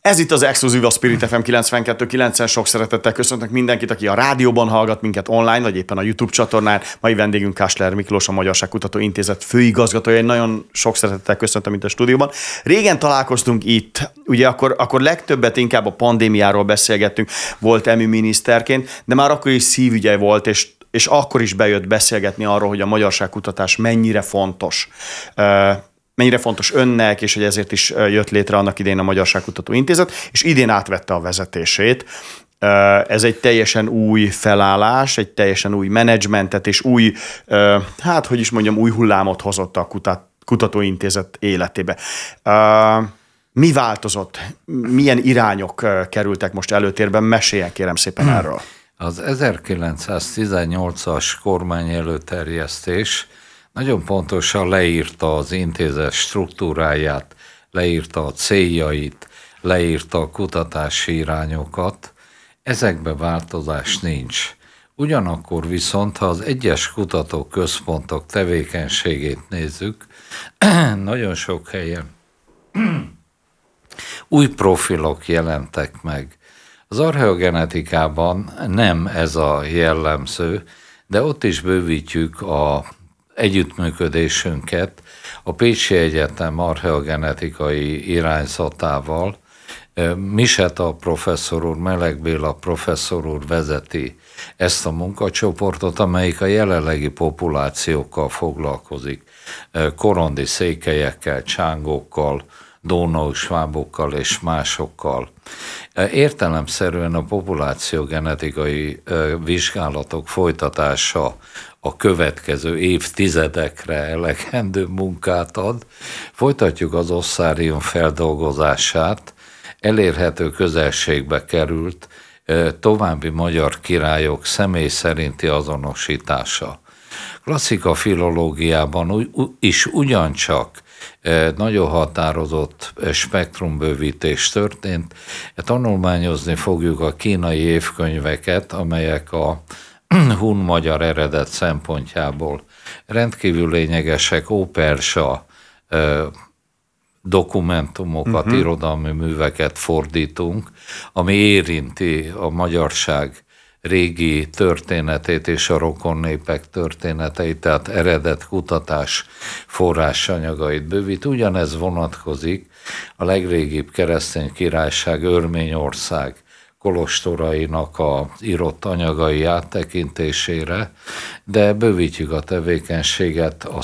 Ez itt az exkluzív a Spirit FM 92.9-en. Sok szeretettel köszöntök mindenkit, aki a rádióban hallgat minket online, vagy éppen a YouTube csatornán. Mai vendégünk Kásler Miklós, a Magyarság Kutató Intézet főigazgatója. Én nagyon sok szeretettel köszöntöm itt a stúdióban. Régen találkoztunk itt, ugye akkor, akkor legtöbbet inkább a pandémiáról beszélgettünk, volt emi miniszterként, de már akkor is szívügye volt, és és akkor is bejött beszélgetni arról, hogy a magyarságkutatás mennyire fontos mennyire fontos önnek, és hogy ezért is jött létre annak idén a Magyarságkutató Intézet, és idén átvette a vezetését. Ez egy teljesen új felállás, egy teljesen új menedzsmentet, és új, hát hogy is mondjam, új hullámot hozott a kutat, kutatóintézet életébe. Mi változott? Milyen irányok kerültek most előtérben? Meséljen kérem szépen hmm. erről. Az 1918-as kormány előterjesztés nagyon pontosan leírta az intézet struktúráját, leírta a céljait, leírta a kutatási irányokat. Ezekbe változás nincs. Ugyanakkor viszont, ha az egyes kutatóközpontok tevékenységét nézzük, nagyon sok helyen új profilok jelentek meg. Az archeogenetikában nem ez a jellemző, de ott is bővítjük a együttműködésünket a Pécsi Egyetem archeogenetikai irányzatával. Miseta professzor úr, Meleg Béla professzor úr vezeti ezt a munkacsoportot, amelyik a jelenlegi populációkkal foglalkozik. Korondi székelyekkel, csángokkal, dónau svábokkal és másokkal. Értelemszerűen a populáció genetikai vizsgálatok folytatása a következő évtizedekre elegendő munkát ad. Folytatjuk az osszárium feldolgozását, elérhető közelségbe került további magyar királyok személy szerinti azonosítása. Klasszika filológiában is ugyancsak nagyon határozott spektrumbővítés történt. Tanulmányozni fogjuk a kínai évkönyveket, amelyek a hun-magyar eredet szempontjából rendkívül lényegesek ópersa dokumentumokat, uh-huh. irodalmi műveket fordítunk, ami érinti a magyarság régi történetét és a rokon népek történeteit, tehát eredet kutatás forrásanyagait bővít. Ugyanez vonatkozik a legrégibb keresztény királyság Örményország kolostorainak a írott anyagai áttekintésére, de bővítjük a tevékenységet a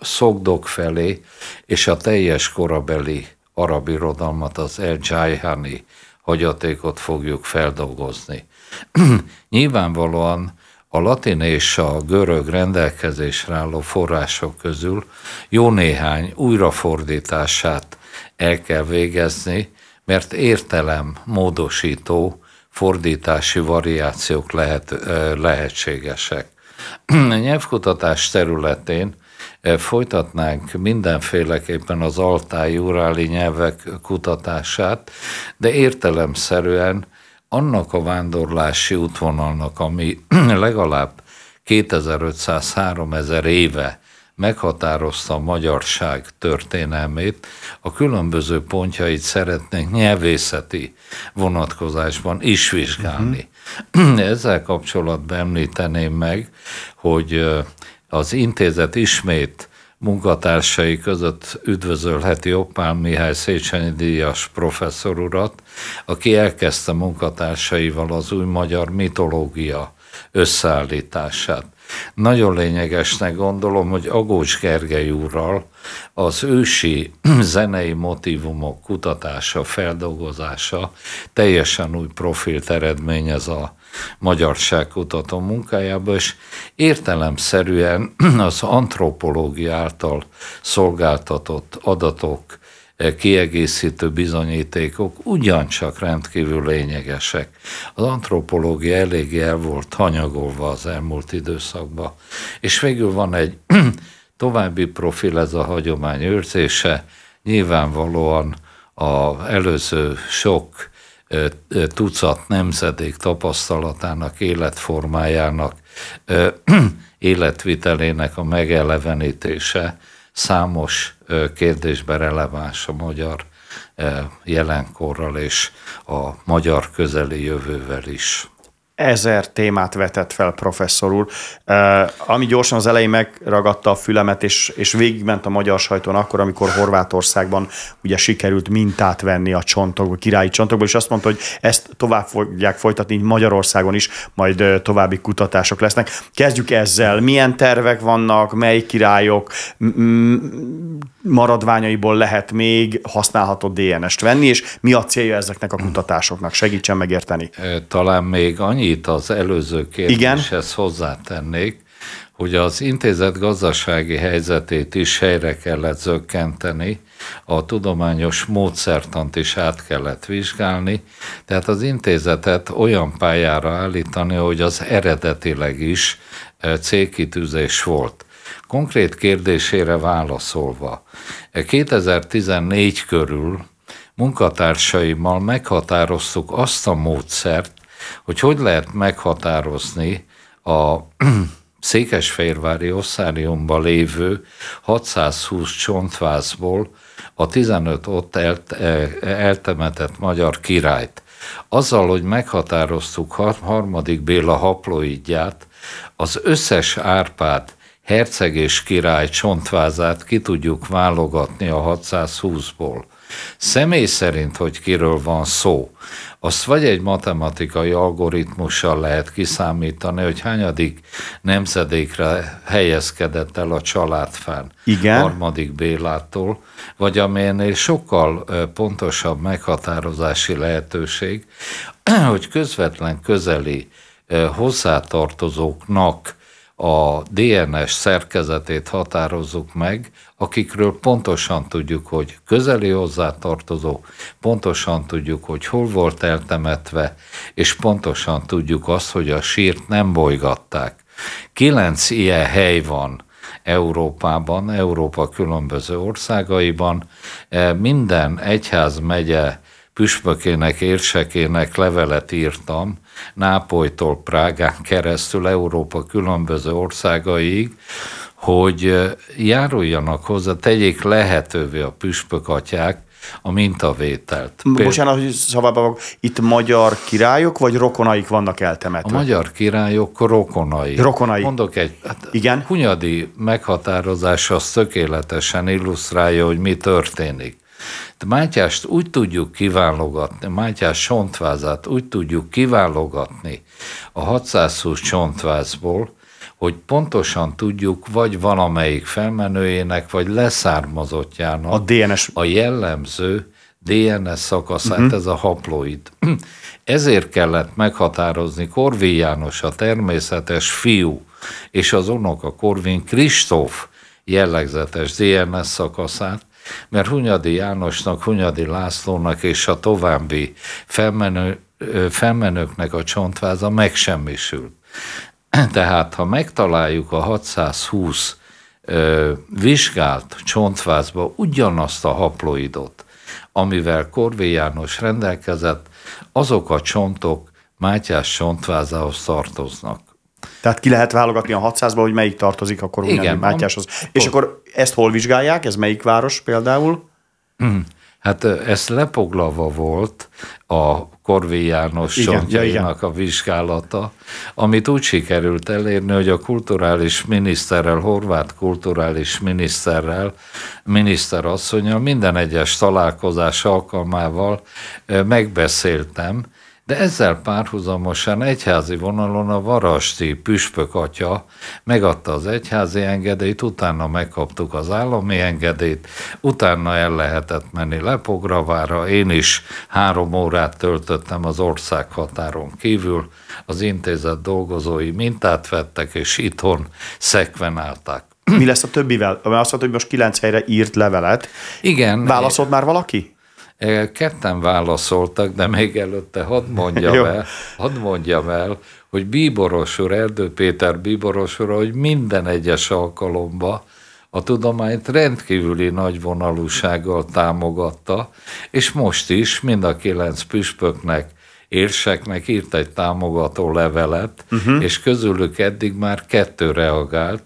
szogdok felé, és a teljes korabeli arab irodalmat, az El Jaihani hagyatékot fogjuk feldolgozni. Nyilvánvalóan a latin és a görög rendelkezésre álló források közül jó néhány újrafordítását el kell végezni, mert értelem módosító fordítási variációk lehet, lehetségesek. A nyelvkutatás területén folytatnánk mindenféleképpen az uráli nyelvek kutatását, de értelemszerűen annak a vándorlási útvonalnak, ami legalább 2500-3000 éve meghatározta a magyarság történelmét, a különböző pontjait szeretnénk nyelvészeti vonatkozásban is vizsgálni. Uh-huh. Ezzel kapcsolatban említeném meg, hogy az intézet ismét munkatársai között üdvözölheti Oppán Mihály Széchenyi Díjas professzor urat, aki elkezdte munkatársaival az új magyar mitológia összeállítását. Nagyon lényegesnek gondolom, hogy Agócs Gergely úrral az ősi zenei motivumok kutatása, feldolgozása teljesen új profilt eredményez a magyarság kutató munkájába, és értelemszerűen az antropológia által szolgáltatott adatok kiegészítő bizonyítékok ugyancsak rendkívül lényegesek. Az antropológia eléggé el volt hanyagolva az elmúlt időszakban. És végül van egy további profil, ez a hagyomány őrzése, nyilvánvalóan a előző sok tucat nemzedék tapasztalatának, életformájának, életvitelének a megelevenítése, számos kérdésben releváns a magyar jelenkorral és a magyar közeli jövővel is ezer témát vetett fel professzor úr, ami gyorsan az elején megragadta a fülemet, és, és végigment a magyar sajton akkor, amikor Horvátországban ugye sikerült mintát venni a csontokból, királyi csontokból, és azt mondta, hogy ezt tovább fogják folytatni Magyarországon is, majd további kutatások lesznek. Kezdjük ezzel. Milyen tervek vannak, mely királyok maradványaiból lehet még használható DNS-t venni, és mi a célja ezeknek a kutatásoknak? Segítsen megérteni. Talán még annyi annyit az előző kérdéshez hozzátennék, hogy az intézet gazdasági helyzetét is helyre kellett zökkenteni, a tudományos módszertant is át kellett vizsgálni, tehát az intézetet olyan pályára állítani, hogy az eredetileg is e, célkitűzés volt. Konkrét kérdésére válaszolva, 2014 e, körül munkatársaimmal meghatároztuk azt a módszert, hogy hogy lehet meghatározni a Székesfehérvári osszáriumban lévő 620 csontvázból a 15 ott e-, eltemetett magyar királyt. Azzal, hogy meghatároztuk harmadik Béla haploidját, az összes Árpád herceg és király csontvázát ki tudjuk válogatni a 620-ból. Személy szerint, hogy kiről van szó, azt vagy egy matematikai algoritmussal lehet kiszámítani, hogy hányadik nemzedékre helyezkedett el a család fenn Igen. harmadik Bélától, vagy amelynél sokkal pontosabb meghatározási lehetőség, hogy közvetlen közeli hozzátartozóknak a DNS szerkezetét határozzuk meg, akikről pontosan tudjuk, hogy közeli hozzátartozó, pontosan tudjuk, hogy hol volt eltemetve, és pontosan tudjuk azt, hogy a sírt nem bolygatták. Kilenc ilyen hely van Európában, Európa különböző országaiban. E, minden egyház megye püspökének, érsekének levelet írtam, Nápolytól Prágán keresztül Európa különböző országaig, hogy járuljanak hozzá, tegyék lehetővé a püspök atyák, a mintavételt. Bocsánat, hogy szavába vagyok. Itt magyar királyok, vagy rokonaik vannak eltemetve? A magyar királyok rokonai. Rokonai. Mondok egy, hát Igen? Hunyadi meghatározása tökéletesen illusztrálja, hogy mi történik. De Mátyást úgy tudjuk kiválogatni, Mátyás csontvázát úgy tudjuk kiválogatni a 620 csontvázból, hogy pontosan tudjuk, vagy valamelyik felmenőjének, vagy leszármazottjának a, DNS. a jellemző DNS szakaszát, uh-huh. ez a haploid. Ezért kellett meghatározni Korvin János a természetes fiú, és az unoka Korvin Kristóf jellegzetes DNS szakaszát, mert Hunyadi Jánosnak, Hunyadi Lászlónak és a további felmenő, felmenőknek a csontváza megsemmisült. Tehát, ha megtaláljuk a 620 vizsgált csontvázba ugyanazt a haploidot, amivel Korvé János rendelkezett, azok a csontok Mátyás csontvázához tartoznak. Tehát ki lehet válogatni a 600-ba, hogy melyik tartozik akkor Igen, Mátyáshoz. Am- És akkor ezt hol vizsgálják? Ez melyik város például? Hmm. Hát ez lepoglava volt a Korvé János csontjainak a vizsgálata, amit úgy sikerült elérni, hogy a kulturális miniszterrel, horvát kulturális miniszterrel, miniszterasszonyal minden egyes találkozás alkalmával megbeszéltem, de ezzel párhuzamosan egyházi vonalon a Varasti püspök atya megadta az egyházi engedélyt, utána megkaptuk az állami engedélyt, utána el lehetett menni Lepogravára, én is három órát töltöttem az ország határon kívül, az intézet dolgozói mintát vettek, és itthon állták. Mi lesz a többivel? Azt mondta, hogy most kilenc helyre írt levelet. Igen. Válaszolt már valaki? Ketten válaszoltak, de még előtte hadd mondjam, el, hadd mondjam el, hogy Bíboros úr, Erdő Péter Bíboros úr, hogy minden egyes alkalomban a tudományt rendkívüli nagyvonalúsággal támogatta, és most is mind a kilenc püspöknek, érseknek írt egy támogató levelet, uh-huh. és közülük eddig már kettő reagált,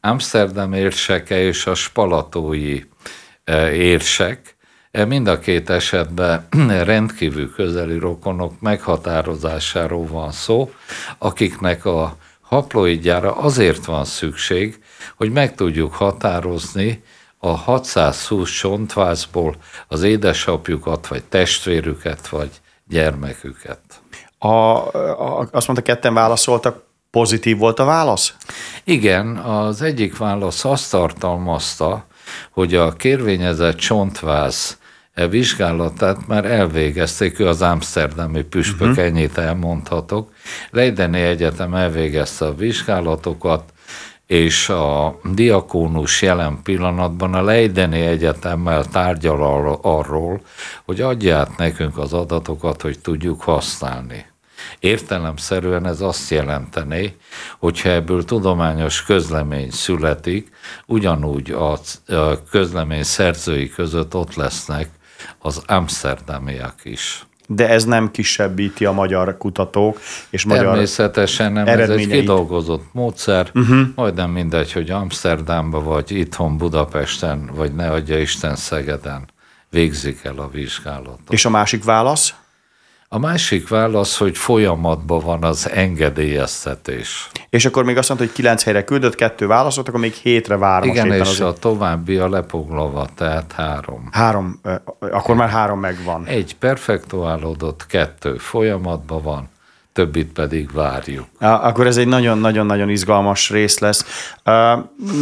Amsterdam érseke és a spalatói érsek, E, mind a két esetben rendkívül közeli rokonok meghatározásáról van szó, akiknek a haploidjára azért van szükség, hogy meg tudjuk határozni a 620 csontvázból az édesapjukat, vagy testvérüket, vagy gyermeküket. A, a, azt mondta, ketten válaszoltak, pozitív volt a válasz? Igen, az egyik válasz azt tartalmazta, hogy a kérvényezett csontváz e vizsgálatát már elvégezték, ő az Amsterdami püspök, uh-huh. ennyit elmondhatok. Leideni Egyetem elvégezte a vizsgálatokat, és a diakónus jelen pillanatban a Leideni Egyetemmel tárgyal arról, hogy adját nekünk az adatokat, hogy tudjuk használni. Értelemszerűen ez azt jelentené, hogyha ebből tudományos közlemény születik, ugyanúgy a közlemény szerzői között ott lesznek az amsterdamiak is de ez nem kisebbíti a magyar kutatók és magyar Természetesen nem, ez egy kidolgozott módszer, uh-huh. majdnem mindegy, hogy Amsterdamba vagy itthon Budapesten, vagy ne adja Isten Szegeden végzik el a vizsgálatot. És a másik válasz? A másik válasz, hogy folyamatban van az engedélyeztetés. És akkor még azt mondta, hogy kilenc helyre küldött, kettő válaszolt, akkor még hétre vár. Igen, most és az... a további a lepoglava, tehát három. Három, akkor már három megvan. Egy perfektuálódott, kettő folyamatban van, többit pedig várjuk. Akkor ez egy nagyon-nagyon-nagyon izgalmas rész lesz.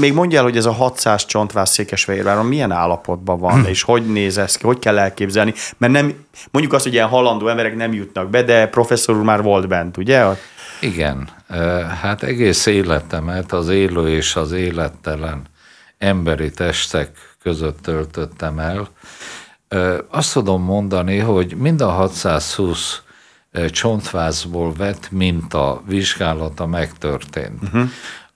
Még mondjál, hogy ez a 600 csontvász Székesfehérváron milyen állapotban van, hm. és hogy néz ez ki, hogy kell elképzelni, mert nem, mondjuk azt, hogy ilyen halandó emberek nem jutnak be, de professzor úr már volt bent, ugye? Igen, hát egész életemet az élő és az élettelen emberi testek között töltöttem el. Azt tudom mondani, hogy mind a 620 csontvázból vett minta vizsgálata megtörtént. Uh-huh.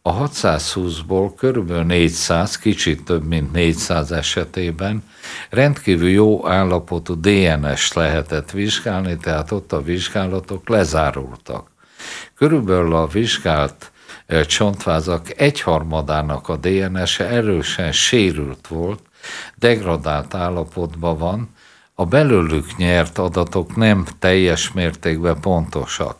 A 620-ból körülbelül 400, kicsit több mint 400 esetében rendkívül jó állapotú DNS lehetett vizsgálni, tehát ott a vizsgálatok lezárultak. Körülbelül a vizsgált csontvázak egyharmadának a DNS-e erősen sérült volt, degradált állapotban van, a belőlük nyert adatok nem teljes mértékben pontosak.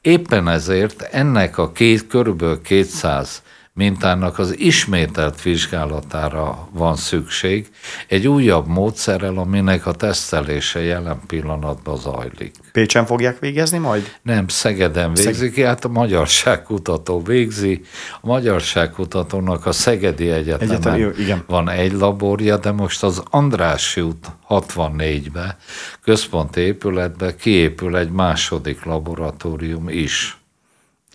Éppen ezért ennek a két, körülbelül 200 mintának az ismételt vizsgálatára van szükség, egy újabb módszerrel, aminek a tesztelése jelen pillanatban zajlik. Pécsen fogják végezni majd? Nem, Szegeden végzik, Szeg... hát a Magyarság Kutató végzi. A Magyarság Kutatónak a Szegedi Egyetemen Egyetem, jó, igen. van egy laborja, de most az Andrássy út 64-be, központi épületbe kiépül egy második laboratórium is.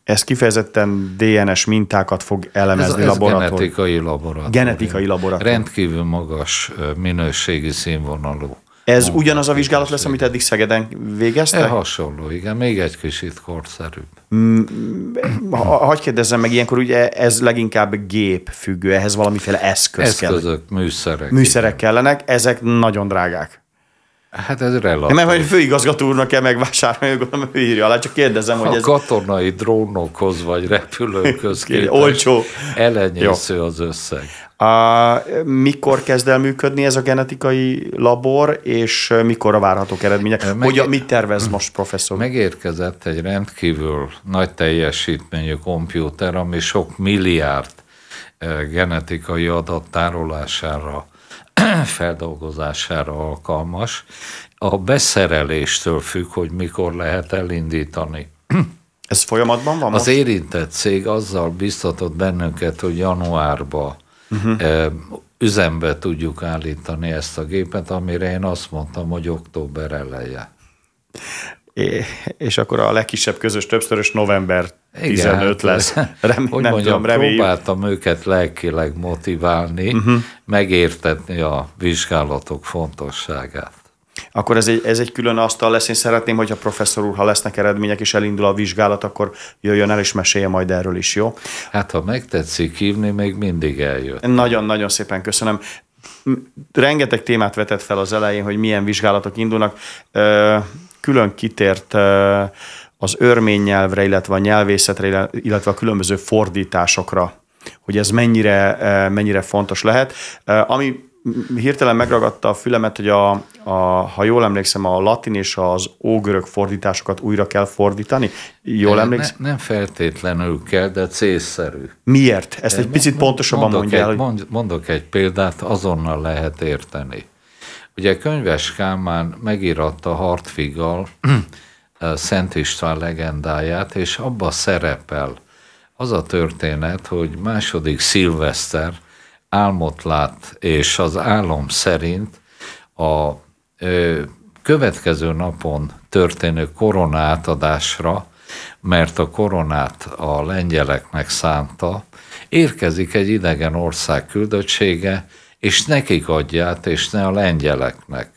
Ez kifejezetten DNS mintákat fog elemezni ez, ez laboratórium. genetikai laboratórium. Genetikai laboratórium. Rendkívül magas minőségi színvonalú. Ez ugyanaz a hát vizsgálat lesz, amit eddig Szegeden végeztek? E, hasonló, igen, még egy kicsit korszerűbb. Mm, ha, hagy kérdezzem meg, ilyenkor ugye ez leginkább gép függő, ehhez valamiféle eszköz Eszközök, kell. Eszközök, műszerek. Műszerek igen. kellenek, ezek nagyon drágák. Hát ez relatív. Mert hogy főigazgató úrnak kell megvásárolni, gondolom, ő írja alá, csak kérdezem, hogy a ez... katonai drónokhoz vagy repülőkhöz Olcsó. Elenyésző az összeg. A, mikor kezd el működni ez a genetikai labor, és mikor a várhatók eredmények? Meg... Hogy mit tervez most professzor? Megérkezett egy rendkívül nagy teljesítményű kompjúter, ami sok milliárd eh, genetikai adat tárolására feldolgozására alkalmas. A beszereléstől függ, hogy mikor lehet elindítani. Ez folyamatban van? Az most? érintett cég azzal biztatott bennünket, hogy januárba uh-huh. üzembe tudjuk állítani ezt a gépet, amire én azt mondtam, hogy október eleje. É, és akkor a legkisebb közös többszörös november igen, 15 hát, lesz. Remé- hogy nem mondjam, tudom, próbáltam őket lelkileg motiválni, uh-huh. megértetni a vizsgálatok fontosságát. Akkor ez egy, ez egy külön asztal lesz. Én szeretném, hogy a professzor úr, ha lesznek eredmények és elindul a vizsgálat, akkor jöjjön el és mesélje majd erről is, jó? Hát, ha megtetszik hívni, még mindig eljött. Nagyon-nagyon szépen köszönöm. Rengeteg témát vetett fel az elején, hogy milyen vizsgálatok indulnak. Külön kitért az örmény nyelvre illetve a nyelvészetre, illetve a különböző fordításokra, hogy ez mennyire, eh, mennyire fontos lehet. Eh, ami hirtelen megragadta a fülemet, hogy a, a, ha jól emlékszem, a latin és az ógörög fordításokat újra kell fordítani. Jól emlékszem? Ne, nem feltétlenül kell, de célszerű. Miért? Ezt egy eh, picit pontosabban mondok mondja egy, el. Hogy... Mondok egy példát, azonnal lehet érteni. Ugye Könyves Kálmán megíratta Hartfigal Szent István legendáját, és abba szerepel az a történet, hogy második szilveszter álmot lát, és az álom szerint a ö, következő napon történő koronátadásra, mert a koronát a lengyeleknek szánta, érkezik egy idegen ország küldöttsége, és nekik adját, és ne a lengyeleknek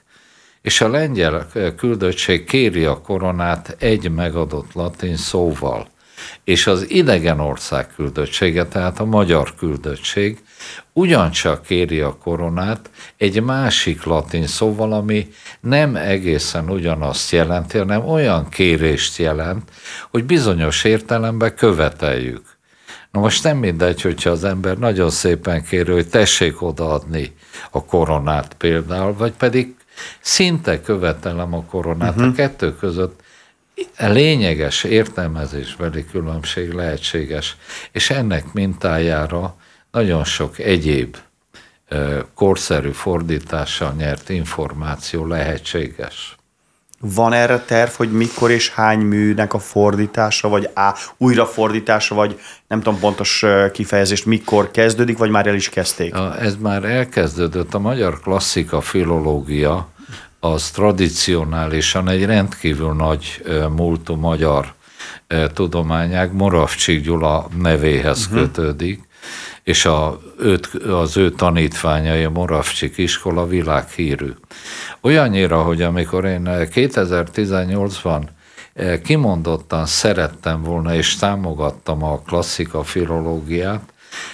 és a lengyel küldöttség kéri a koronát egy megadott latin szóval. És az idegen ország küldöttsége, tehát a magyar küldöttség ugyancsak kéri a koronát egy másik latin szóval, ami nem egészen ugyanazt jelenti, hanem olyan kérést jelent, hogy bizonyos értelemben követeljük Na most nem mindegy, hogyha az ember nagyon szépen kér, hogy tessék odaadni a koronát például, vagy pedig szinte követelem a koronát. Uh-huh. A mhm. kettő között lényeges értelmezésbeli különbség lehetséges, és ennek mintájára nagyon sok egyéb korszerű fordítással nyert információ lehetséges. Van erre terv, hogy mikor és hány műnek a fordítása, vagy á, újrafordítása, vagy nem tudom pontos kifejezést, mikor kezdődik, vagy már el is kezdték? Ez már elkezdődött. A magyar klasszika filológia az tradicionálisan egy rendkívül nagy múltú magyar tudományág Moravcsik Gyula nevéhez uh-huh. kötődik, és a, őt, az ő tanítványai, a Moravcsik iskola világhírű. Olyannyira, hogy amikor én 2018-ban eh, eh, kimondottan szerettem volna és támogattam a klasszika filológiát,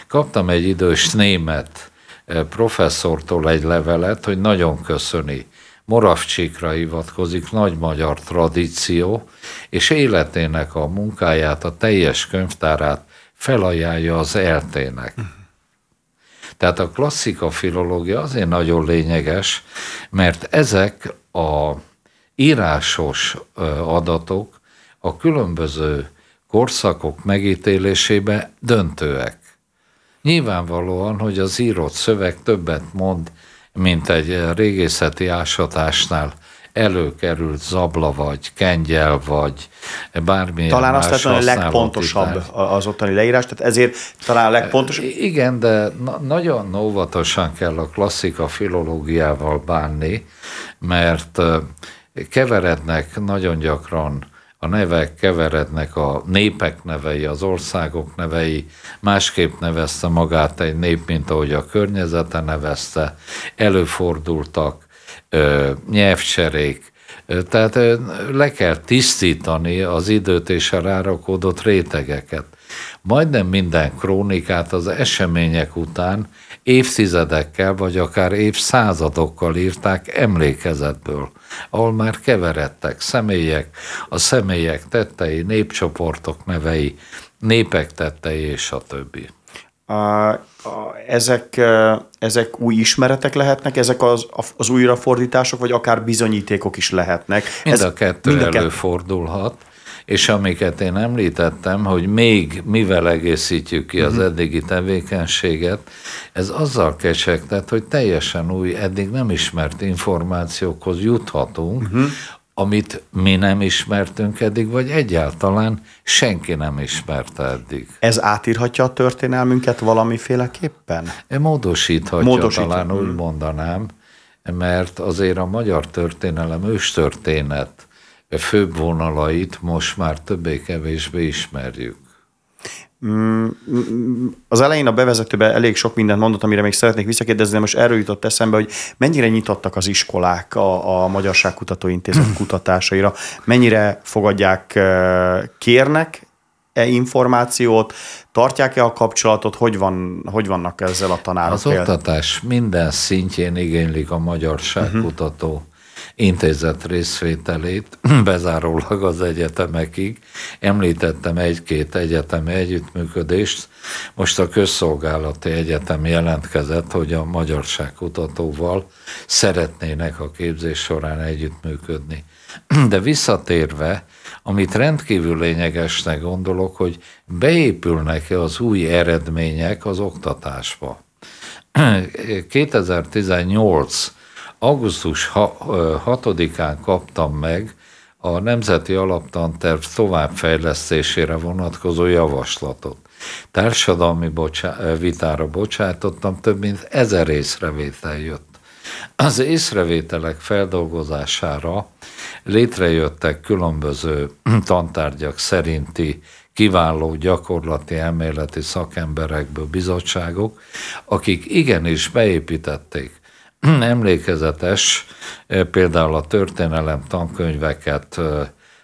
kaptam egy idős német eh, professzortól egy levelet, hogy nagyon köszöni. Moravcsikra hivatkozik, nagy magyar tradíció, és életének a munkáját, a teljes könyvtárát felajánlja az eltének. Tehát a klasszika filológia azért nagyon lényeges, mert ezek a írásos adatok a különböző korszakok megítélésébe döntőek. Nyilvánvalóan, hogy az írott szöveg többet mond, mint egy régészeti ásatásnál előkerült zabla vagy, kengyel vagy, bármilyen Talán más azt lehet, a legpontosabb az ottani leírás, tehát ezért talán a legpontosabb. Igen, de na- nagyon óvatosan kell a klasszika filológiával bánni, mert keverednek nagyon gyakran a nevek keverednek, a népek nevei, az országok nevei, másképp nevezte magát egy nép, mint ahogy a környezete nevezte, előfordultak nyelvcserék. Tehát le kell tisztítani az időt és a rárakódott rétegeket. Majdnem minden krónikát az események után évtizedekkel vagy akár évszázadokkal írták emlékezetből, ahol már keveredtek személyek, a személyek tettei, népcsoportok nevei, népek tettei és a többi ezek, ezek új ismeretek lehetnek, ezek az, az újrafordítások, vagy akár bizonyítékok is lehetnek. Mind Ez, a kettő mind a előfordulhat, és amiket én említettem, hogy még mivel egészítjük ki az mhm. eddigi tevékenységet, ez azzal kecsegtet, hogy teljesen új, eddig nem ismert információkhoz juthatunk, uh-huh amit mi nem ismertünk eddig, vagy egyáltalán senki nem ismerte eddig. Ez átírhatja a történelmünket valamiféleképpen? Módosíthatja, Módosíthat. talán úgy hmm. mondanám, mert azért a magyar történelem őstörténet főbb vonalait most már többé-kevésbé ismerjük. Mm, mm, az elején a bevezetőben elég sok mindent mondott, amire még szeretnék visszakérdezni, de most erről jutott eszembe, hogy mennyire nyitottak az iskolák a, a Magyarság Kutatóintézet kutatásaira, mennyire fogadják, kérnek e információt, tartják-e a kapcsolatot, hogy, van, hogy vannak ezzel a tanárok? Az oktatás minden szintjén igénylik a Magyarság uh-huh. kutató intézet részvételét, bezárólag az egyetemekig. Említettem egy-két egyetemi együttműködést, most a Közszolgálati Egyetem jelentkezett, hogy a Magyarság kutatóval szeretnének a képzés során együttműködni. De visszatérve, amit rendkívül lényegesnek gondolok, hogy beépülnek-e az új eredmények az oktatásba. 2018 augusztus 6-án kaptam meg a Nemzeti Alaptanterv továbbfejlesztésére vonatkozó javaslatot. Társadalmi bocsá- vitára bocsátottam, több mint ezer észrevétel jött. Az észrevételek feldolgozására létrejöttek különböző tantárgyak szerinti kiváló gyakorlati elméleti szakemberekből bizottságok, akik igenis beépítették Hmm, emlékezetes, például a történelem tankönyveket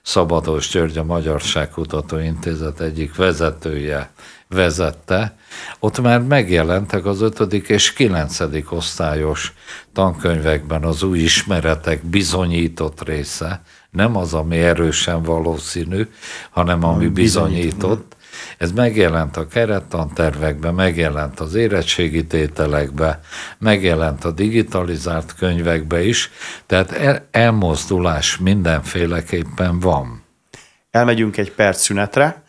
Szabados György, a Magyarság Kutató Intézet egyik vezetője vezette, ott már megjelentek az 5. és 9. osztályos tankönyvekben az új ismeretek bizonyított része, nem az, ami erősen valószínű, hanem ami bizonyított, ez megjelent a kerettantervekbe, megjelent az érettségi tételekbe, megjelent a digitalizált könyvekbe is, tehát el, elmozdulás mindenféleképpen van. Elmegyünk egy perc szünetre,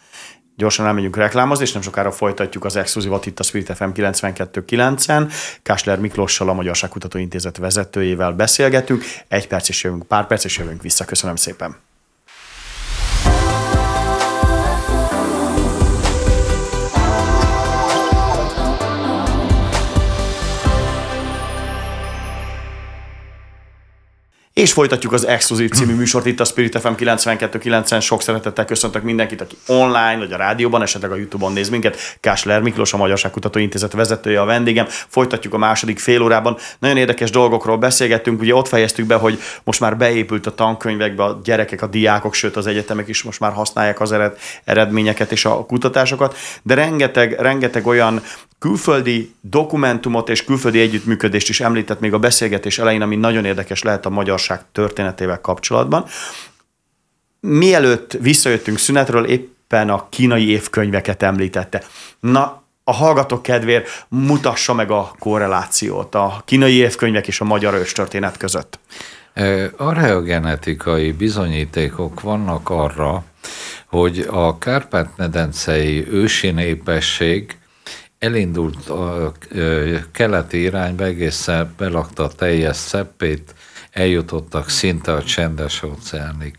gyorsan elmegyünk reklámozni, és nem sokára folytatjuk az exkluzívat itt a Spirit FM 92.9-en. Kásler Miklóssal, a Magyarság Kutatóintézet vezetőjével beszélgetünk. Egy perc és jövünk, pár perc és jövünk vissza. Köszönöm szépen. és folytatjuk az Exkluzív című műsort itt a Spirit FM 92.9-en. Sok szeretettel köszöntök mindenkit, aki online, vagy a rádióban, esetleg a Youtube-on néz minket. Kásler Miklós, a Magyarság Kutató Intézet vezetője a vendégem. Folytatjuk a második fél órában. Nagyon érdekes dolgokról beszélgettünk. Ugye ott fejeztük be, hogy most már beépült a tankönyvekbe a gyerekek, a diákok, sőt az egyetemek is most már használják az eredményeket és a kutatásokat. De rengeteg, rengeteg olyan külföldi dokumentumot és külföldi együttműködést is említett még a beszélgetés elején, ami nagyon érdekes lehet a magyar magyarság történetével kapcsolatban. Mielőtt visszajöttünk szünetről, éppen a kínai évkönyveket említette. Na, a hallgatók kedvéért mutassa meg a korrelációt a kínai évkönyvek és a magyar őstörténet között. Areogenetikai bizonyítékok vannak arra, hogy a kárpát-medencei ősi népesség elindult a keleti irányba egészen belakta teljes szeppét eljutottak szinte a csendes óceánig.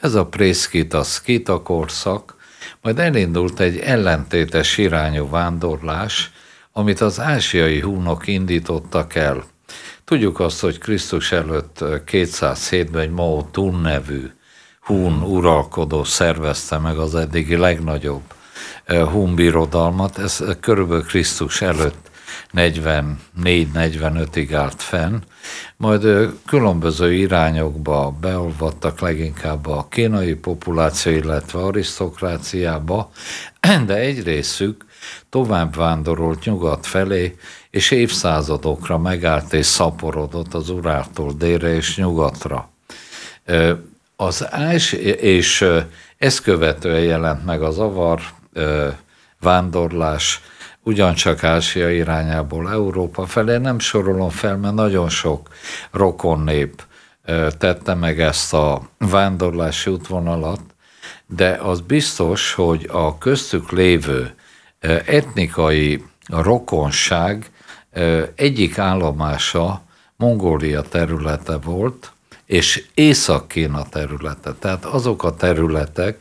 Ez a prészkita szkita korszak, majd elindult egy ellentétes irányú vándorlás, amit az ázsiai húnok indítottak el. Tudjuk azt, hogy Krisztus előtt 207-ben egy Mao Tun nevű hún uralkodó szervezte meg az eddigi legnagyobb hún eh, birodalmat, ez eh, körülbelül Krisztus előtt 44-45-ig állt fenn, majd különböző irányokba beolvadtak, leginkább a kínai populáció, illetve arisztokráciába, de egy részük tovább vándorolt nyugat felé, és évszázadokra megállt és szaporodott az urától délre és nyugatra. Az ás, és ezt követően jelent meg az avar vándorlás, ugyancsak Ázsia irányából Európa felé, nem sorolom fel, mert nagyon sok rokon nép tette meg ezt a vándorlási útvonalat, de az biztos, hogy a köztük lévő etnikai rokonság egyik állomása Mongólia területe volt, és Észak-Kína területe. Tehát azok a területek,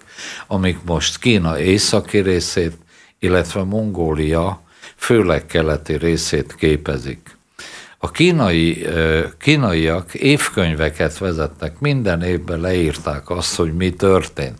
amik most Kína északi részét illetve Mongólia főleg keleti részét képezik. A kínai, kínaiak évkönyveket vezetnek, minden évben leírták azt, hogy mi történt.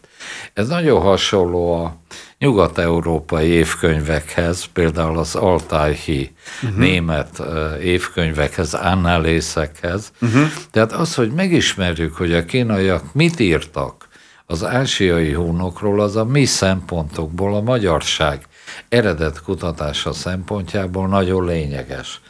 Ez nagyon hasonló a nyugat-európai évkönyvekhez, például az altájhi uh-huh. német évkönyvekhez, annálészekhez. Uh-huh. Mhm. Tehát az, hogy megismerjük, hogy a kínaiak mit írtak az ázsiai hónokról, az a mi szempontokból a magyarság eredet kutatása szempontjából nagyon lényeges.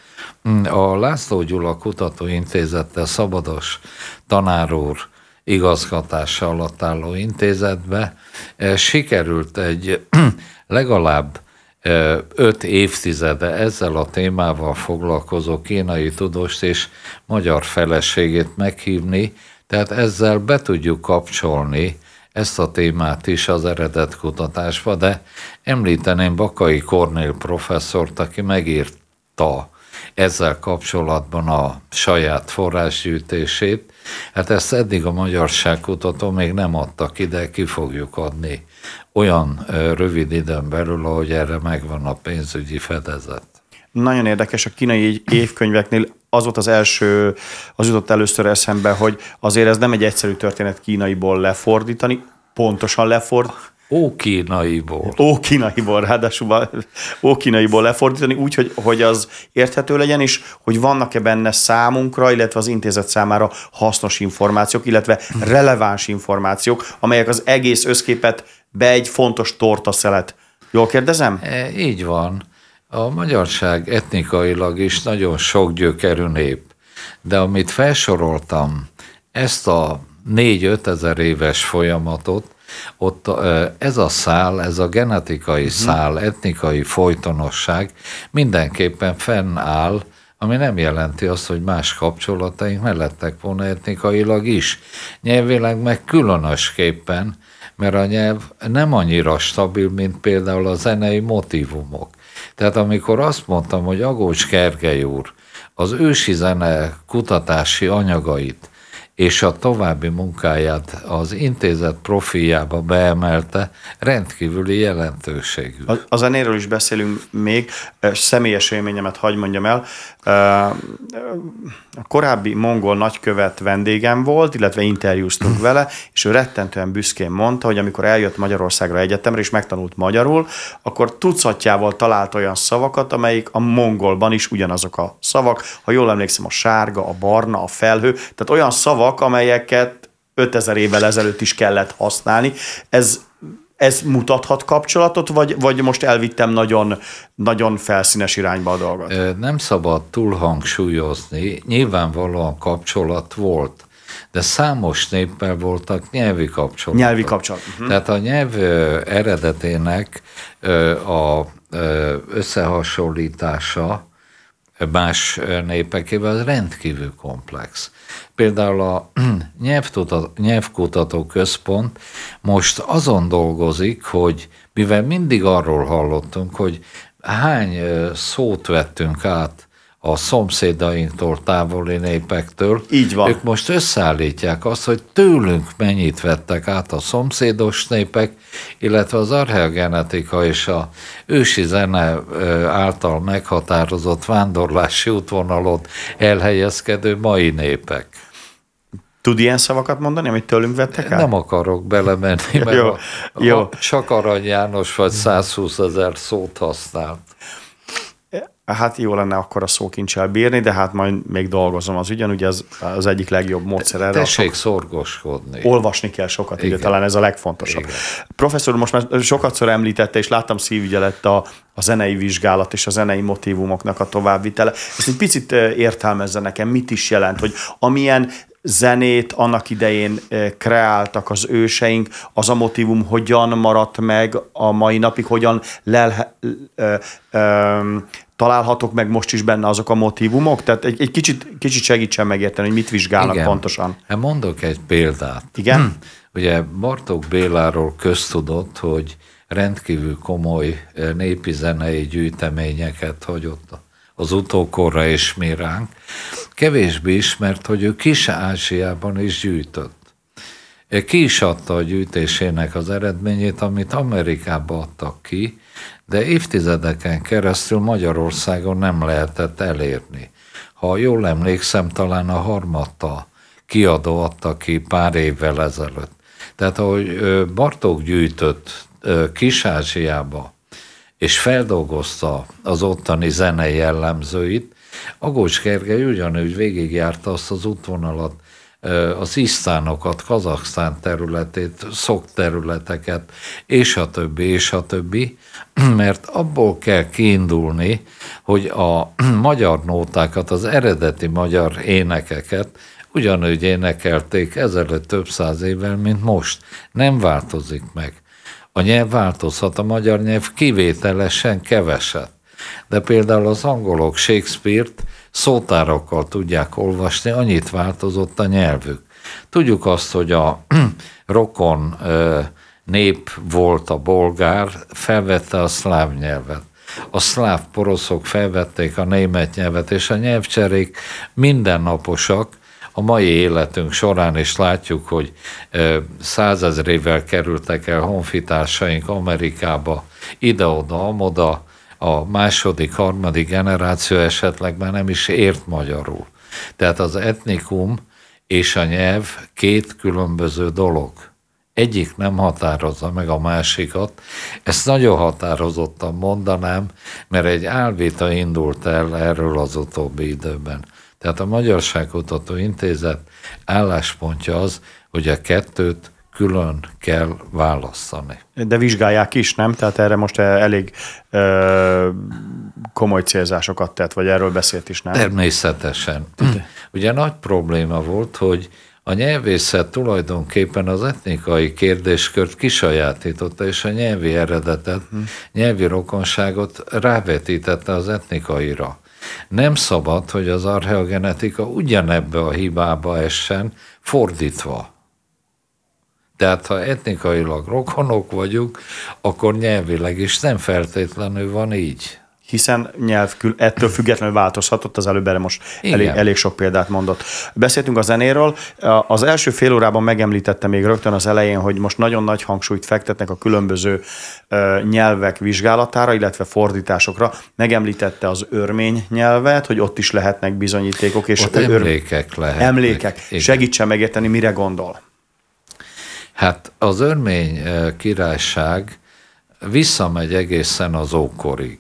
Mm, a László Gyula Kutatóintézettel szabados tanárúr igazgatása alatt álló intézetbe eh, sikerült egy legalább eh, öt évtizede ezzel a témával foglalkozó kínai tudóst és magyar feleségét meghívni, tehát ezzel be tudjuk kapcsolni ezt a témát is az eredet kutatásba, de említeném Bakai Kornél professzort, aki megírta ezzel kapcsolatban a saját forrásgyűjtését. Hát ezt eddig a Magyarságkutató még nem adta ki, de ki fogjuk adni olyan rövid időn belül, ahogy erre megvan a pénzügyi fedezet nagyon érdekes, a kínai évkönyveknél az volt az első, az jutott először eszembe, hogy azért ez nem egy egyszerű történet kínaiból lefordítani, pontosan lefordítani, Ó kínaiból, ráadásul kínaiból lefordítani, úgy, hogy, hogy az érthető legyen, és hogy vannak-e benne számunkra, illetve az intézet számára hasznos információk, illetve releváns információk, amelyek az egész összképet be egy fontos szelet. Jól kérdezem? E, így van. A magyarság etnikailag is nagyon sok gyökerű nép, de amit felsoroltam, ezt a 4-5 ezer éves folyamatot, ott ez a szál, ez a genetikai mhm. szál, etnikai folytonosság mindenképpen fennáll, ami nem jelenti azt, hogy más kapcsolataink ne lettek volna etnikailag is. Nyelvileg meg különösképpen, mert a nyelv nem annyira stabil, mint például a zenei motivumok. Tehát amikor azt mondtam, hogy Agócs Kergely úr az ősi zene kutatási anyagait és a további munkáját az intézet profiába beemelte, rendkívüli jelentőségű. A, a zenéről is beszélünk még, személyes élményemet hagyd mondjam el. A korábbi mongol nagykövet vendégem volt, illetve interjúztunk vele, és ő rettentően büszkén mondta, hogy amikor eljött Magyarországra egyetemre, és megtanult magyarul, akkor tucatjával talált olyan szavakat, amelyik a mongolban is ugyanazok a szavak. Ha jól emlékszem, a sárga, a barna, a felhő, tehát olyan szavak, szavak, amelyeket 5000 évvel ezelőtt is kellett használni. Ez, ez mutathat kapcsolatot, vagy, vagy most elvittem nagyon, nagyon felszínes irányba a dolgot? Nem szabad túl hangsúlyozni, nyilvánvalóan kapcsolat volt, de számos néppel voltak nyelvi kapcsolatok. Nyelvi kapcsolat. Uh-huh. Tehát a nyelv eredetének a összehasonlítása más népekével rendkívül komplex. Például a nyelvkutató központ most azon dolgozik, hogy mivel mindig arról hallottunk, hogy hány szót vettünk át a szomszédainktól, távoli népektől. Így van. Ők most összeállítják azt, hogy tőlünk mennyit vettek át a szomszédos népek, illetve az archeogenetika és a ősi zene által meghatározott vándorlási útvonalon elhelyezkedő mai népek. Tud ilyen szavakat mondani, amit tőlünk vettek át? Nem akarok belemenni, mert jó, a, a jó. csak Arany János vagy 120 ezer szót használt. Hát jó lenne akkor a szókincsel bírni, de hát majd még dolgozom az ügyen, ugye ez az egyik legjobb módszer erre. Tessék szorgoskodni. Olvasni kell sokat, Igen. ugye talán ez a legfontosabb. Igen. Professzor, most már sokatszor említette, és láttam szívügyelet a, a zenei vizsgálat és a zenei motivumoknak a továbbvitele. Ezt egy picit értelmezze nekem, mit is jelent, hogy amilyen zenét annak idején kreáltak az őseink, az a motivum hogyan maradt meg a mai napig, hogyan lelhe, ö, ö, találhatok meg most is benne azok a motivumok? Tehát egy, egy kicsit, kicsit segítsen megérteni, hogy mit vizsgálnak Igen. pontosan. Hát mondok egy példát. Igen? Hm. Ugye Bartók Béláról köztudott, hogy rendkívül komoly népi zenei gyűjteményeket hagyott a az utókorra és mi ránk, kevésbé ismert, hogy ő Kis-Ázsiában is gyűjtött. Ki is adta a gyűjtésének az eredményét, amit Amerikába adtak ki, de évtizedeken keresztül Magyarországon nem lehetett elérni. Ha jól emlékszem, talán a harmata kiadó adta ki pár évvel ezelőtt. Tehát ahogy Bartók gyűjtött Kis-Ázsiába, és feldolgozta az ottani zene jellemzőit. Agócs Gergely ugyanúgy végigjárta azt az útvonalat, az isztánokat, Kazaksztán területét, szokterületeket, és a többi, és a többi, mert abból kell kiindulni, hogy a magyar nótákat, az eredeti magyar énekeket ugyanúgy énekelték ezelőtt több száz évvel, mint most. Nem változik meg. A nyelv változhat, a magyar nyelv kivételesen keveset. De például az angolok Shakespeare-t szótárokkal tudják olvasni, annyit változott a nyelvük. Tudjuk azt, hogy a rokon nép volt a bolgár, felvette a szláv nyelvet. A szláv poroszok felvették a német nyelvet, és a nyelvcserék mindennaposak, a mai életünk során is látjuk, hogy százezrével kerültek el honfitársaink Amerikába, ide-oda, amoda, a második, harmadik generáció esetleg már nem is ért magyarul. Tehát az etnikum és a nyelv két különböző dolog. Egyik nem határozza meg a másikat. Ezt nagyon határozottan mondanám, mert egy álvita indult el erről az utóbbi időben. Tehát a Magyarságkutató Intézet álláspontja az, hogy a kettőt külön kell választani. De vizsgálják is, nem? Tehát erre most elég ö, komoly célzásokat tett, vagy erről beszélt is, nem? Természetesen. De. Hm. Ugye nagy probléma volt, hogy a nyelvészet tulajdonképpen az etnikai kérdéskört kisajátította, és a nyelvi eredetet, hmm. nyelvi rokonságot rávetítette az etnikaira. Nem szabad, hogy az archeogenetika ugyanebbe a hibába essen, fordítva. Tehát ha etnikailag rokonok vagyunk, akkor nyelvileg is nem feltétlenül van így hiszen nyelv kül, ettől függetlenül változhatott, az előbb erre most elég, elég sok példát mondott. Beszéltünk a zenéről, az első fél órában megemlítette még rögtön az elején, hogy most nagyon nagy hangsúlyt fektetnek a különböző nyelvek vizsgálatára, illetve fordításokra. Megemlítette az örmény nyelvet, hogy ott is lehetnek bizonyítékok. És ott emlékek ör... lehetnek. Emlékek. Igen. Segítsen megérteni, mire gondol. Hát az örmény királyság visszamegy egészen az ókorig.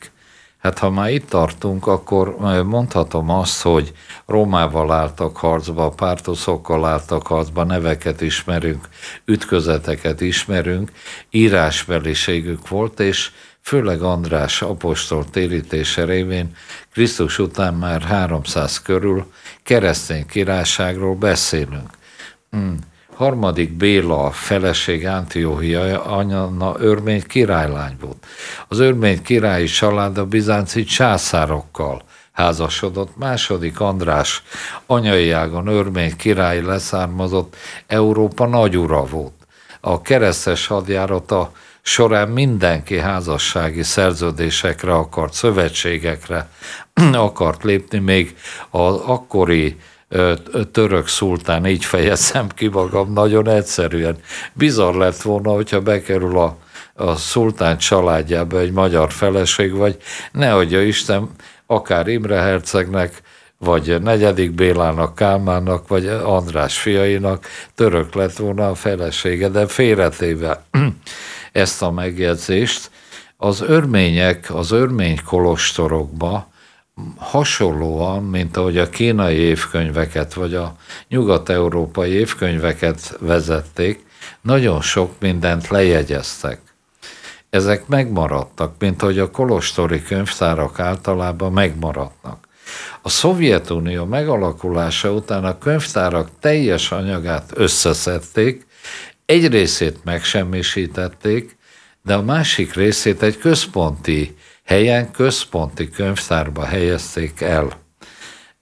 Hát ha már itt tartunk, akkor mondhatom azt, hogy Rómával álltak harcba, pártuszokkal álltak harcba, neveket ismerünk, ütközeteket ismerünk, írásbeliségük volt, és főleg András apostol térítése révén Krisztus után már 300 körül keresztény királyságról beszélünk. Hmm harmadik Béla a feleség Antiohia anyana örmény királylány volt. Az örmény királyi család a bizánci császárokkal házasodott. Második András anyai ágon örmény király leszármazott, Európa nagyura volt. A keresztes hadjárata során mindenki házassági szerződésekre akart, szövetségekre akart lépni, még az akkori török szultán, így fejezem ki magam nagyon egyszerűen. Bizarr lett volna, hogyha bekerül a, a szultán családjába egy magyar feleség, vagy ne adja Isten, akár Imre Hercegnek, vagy negyedik Bélának, Kálmának, vagy András fiainak török lett volna a felesége, de félretéve ezt a megjegyzést, az örmények az örmény kolostorokba hasonlóan, mint ahogy a kínai évkönyveket, vagy a nyugat-európai évkönyveket vezették, nagyon sok mindent lejegyeztek. Ezek megmaradtak, mint ahogy a kolostori könyvtárak általában megmaradnak. A Szovjetunió megalakulása után a könyvtárak teljes anyagát összeszedték, egy részét megsemmisítették, de a másik részét egy központi helyen központi könyvtárba helyezték el.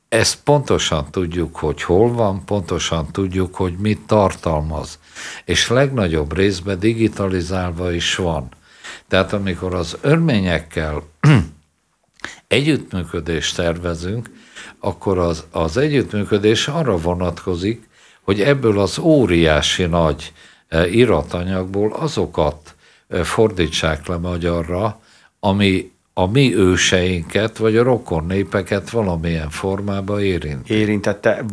Ezt pontosan tudjuk, hogy hol van, pontosan tudjuk, hogy mit tartalmaz, és legnagyobb részben digitalizálva is van. Tehát amikor az örményekkel együttműködést tervezünk, akkor az, az együttműködés arra vonatkozik, hogy ebből az óriási nagy eh, iratanyagból azokat eh, fordítsák le magyarra, ami a mi őseinket, vagy a rokon népeket valamilyen formában érint. Érintette.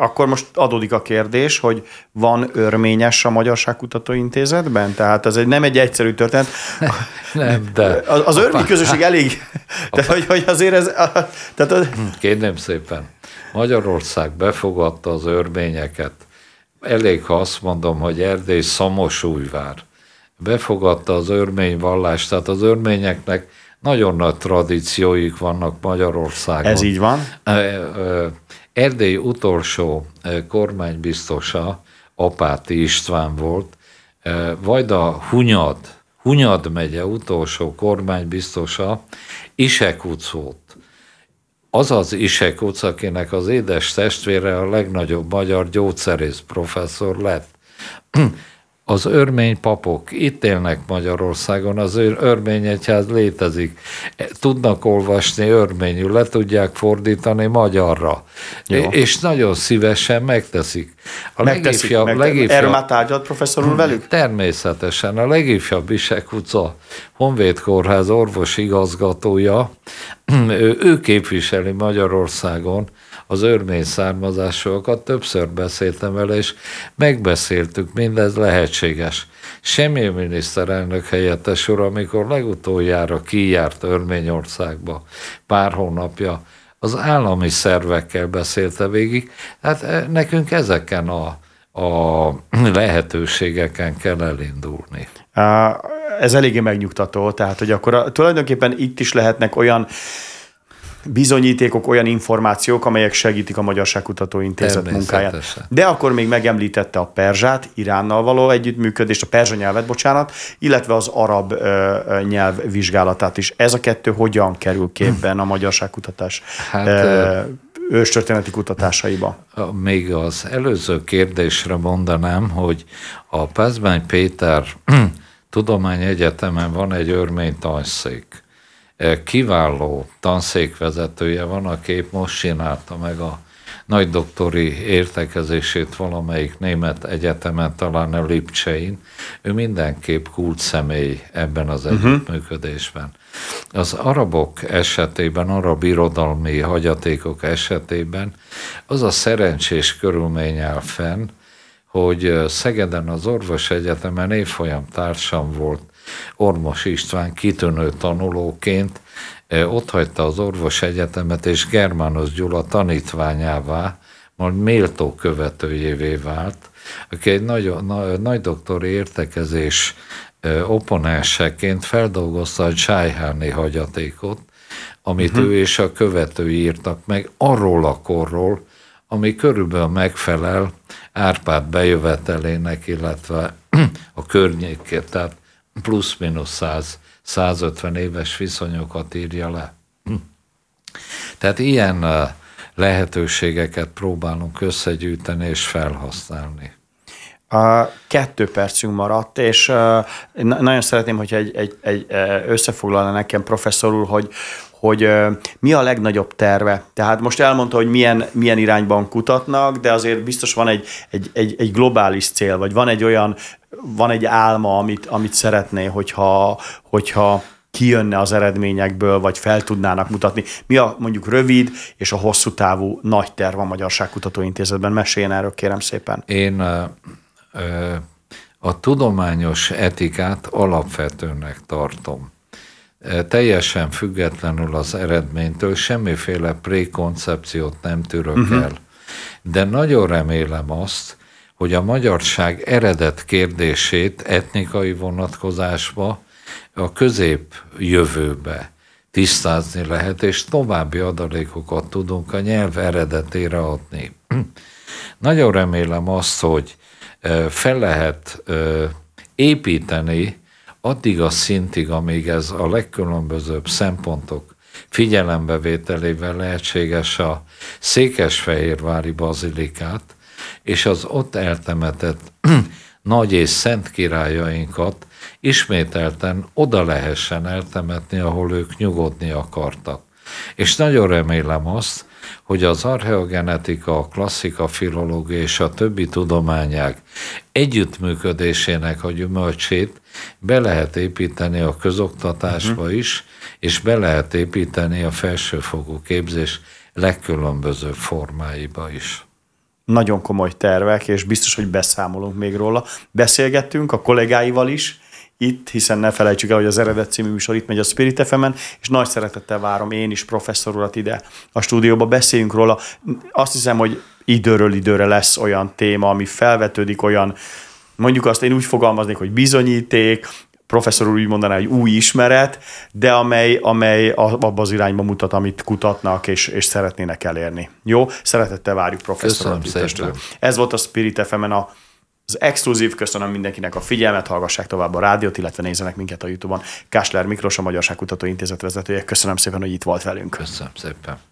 Akkor most adódik a kérdés, hogy van örményes a Magyarság intézetben, Tehát ez egy, nem egy egyszerű történet. nem, de... Az, az örmény közösség elég... Tehát, hogy, hogy azért ez... A, tehát az... Hm, kérném szépen. Magyarország befogadta az örményeket. Elég, ha azt mondom, hogy Erdély Szamosújvár befogadta az örmény vallást, tehát az örményeknek nagyon nagy tradícióik vannak Magyarországon. Ez így van. Erdély utolsó kormánybiztosa Apáti István volt, Vagy a Hunyad, Hunyad megye utolsó kormánybiztosa Isekúc volt. Az az Isekúc, akinek az édes testvére a legnagyobb magyar gyógyszerész professzor lett az örmény papok itt élnek Magyarországon, az örmény egyház létezik, e, tudnak olvasni örményül, le tudják fordítani magyarra, Jó. E, és nagyon szívesen megteszik. A megteszik, legifjabb, meg, legifjabb, erről már tárgyalt professzor úr velük? Természetesen. A legifjabb Bisek utca Honvéd Kórház orvos igazgatója, ő, ő képviseli Magyarországon az örmény származásúakat, többször beszéltem vele, és megbeszéltük, mindez lehetséges. Semmi miniszterelnök helyettes úr, amikor legutoljára kijárt Örményországba pár hónapja, az állami szervekkel beszélte végig, hát e, nekünk ezeken a a lehetőségeken kell elindulni. Ez eléggé megnyugtató, tehát hogy akkor a, tulajdonképpen itt is lehetnek olyan bizonyítékok, olyan információk, amelyek segítik a Magyarság Kutatóintézet munkáját. De akkor még megemlítette a Perzsát, Iránnal való együttműködést, a perzsa nyelvet, bocsánat, illetve az arab ö, nyelv vizsgálatát is. Ez a kettő hogyan kerül képben a Magyarság Kutatás hát, ö, őstörténeti kutatásaiba? Még az előző kérdésre mondanám, hogy a Pázmány Péter Tudományegyetemen van egy örmény tanszék kiváló tanszékvezetője van, aki épp most csinálta meg a nagy doktori értekezését valamelyik német egyetemen, talán a Lipcsein, ő mindenképp kult személy ebben az mhm. együttműködésben. Az arabok esetében, arab irodalmi hagyatékok esetében az a szerencsés körülmény áll fenn, hogy Szegeden az Orvos Egyetemen évfolyam társam volt Ormos István kitűnő tanulóként ott hagyta az orvos egyetemet, és Germános Gyula tanítványává, majd méltó követőjévé vált, aki egy nagy, na, nagy doktori értekezés oponenseként feldolgozta a Csájháni hagyatékot, amit uh-huh. ő és a követői írtak meg arról a korról, ami körülbelül megfelel Árpád bejövetelének, illetve a környékét, tehát plusz-minusz 100, 150 éves viszonyokat írja le. Hm. Tehát ilyen lehetőségeket próbálunk összegyűjteni és felhasználni. A kettő percünk maradt, és nagyon szeretném, hogy egy, egy, egy összefoglalna nekem professzor úr, hogy, hogy mi a legnagyobb terve. Tehát most elmondta, hogy milyen, milyen irányban kutatnak, de azért biztos van egy, egy, egy, egy globális cél, vagy van egy olyan, van egy álma, amit, amit szeretné, hogyha, hogyha kijönne az eredményekből, vagy fel tudnának mutatni. Mi a mondjuk rövid és a hosszú távú nagy terv a Magyarság Kutatóintézetben? Meséljen erről, kérem szépen. Én a, a tudományos etikát alapvetőnek tartom. Eh, teljesen függetlenül az eredménytől, semmiféle prékoncepciót nem tűrök uh-huh. el. De nagyon remélem azt, hogy a magyarság eredet kérdését etnikai vonatkozásba a közép jövőbe tisztázni lehet, és további adalékokat tudunk a nyelv eredetére adni. Nagyon remélem azt, hogy eh, fel lehet eh, építeni addig a szintig, amíg ez a legkülönbözőbb szempontok figyelembevételével lehetséges a Székesfehérvári bazilikát és az ott eltemetett nagy és szent királyainkat ismételten oda lehessen eltemetni, ahol ők nyugodni akartak. És nagyon remélem azt, hogy az archeogenetika, a klasszika, filológia és a többi tudományák együttműködésének a gyümölcsét be lehet építeni a közoktatásba uh-huh. is, és be lehet építeni a felsőfogú képzés legkülönbözőbb formáiba is nagyon komoly tervek, és biztos, hogy beszámolunk még róla. Beszélgettünk a kollégáival is, itt, hiszen ne felejtsük el, hogy az eredet című műsor itt megy a Spirit fm és nagy szeretettel várom én is professzor urat ide a stúdióba, beszéljünk róla. Azt hiszem, hogy időről időre lesz olyan téma, ami felvetődik, olyan mondjuk azt én úgy fogalmaznék, hogy bizonyíték, professzor úr úgy mondaná, hogy új ismeret, de amely, amely abban az irányba mutat, amit kutatnak és, és szeretnének elérni. Jó? Szeretettel várjuk professzor úr. Ez volt a Spirit fm a az exkluzív, köszönöm mindenkinek a figyelmet, hallgassák tovább a rádiót, illetve nézzenek minket a Youtube-on. Kásler Miklós a Magyarság Kutató Intézet vezetője, köszönöm szépen, hogy itt volt velünk. Köszönöm szépen.